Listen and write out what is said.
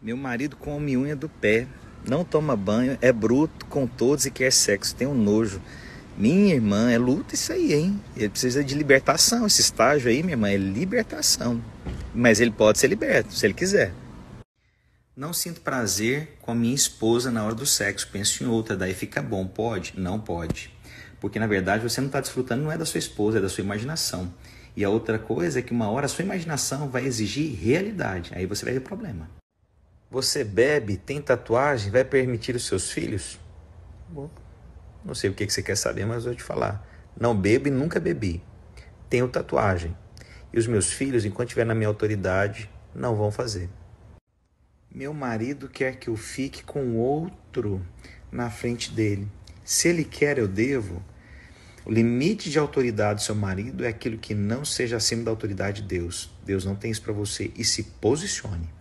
Meu marido come unha do pé, não toma banho, é bruto com todos e quer sexo, tem um nojo. Minha irmã, é luta isso aí, hein? Ele precisa de libertação. Esse estágio aí, minha irmã, é libertação. Mas ele pode ser liberto, se ele quiser. Não sinto prazer com a minha esposa na hora do sexo, penso em outra, daí fica bom. Pode? Não pode. Porque na verdade você não está desfrutando, não é da sua esposa, é da sua imaginação. E a outra coisa é que uma hora a sua imaginação vai exigir realidade, aí você vai ter problema. Você bebe, tem tatuagem, vai permitir os seus filhos? Bom, não sei o que você quer saber, mas vou te falar. Não bebo e nunca bebi. Tenho tatuagem. E os meus filhos, enquanto estiver na minha autoridade, não vão fazer. Meu marido quer que eu fique com outro na frente dele. Se ele quer, eu devo. O limite de autoridade do seu marido é aquilo que não seja acima da autoridade de Deus. Deus não tem isso para você e se posicione.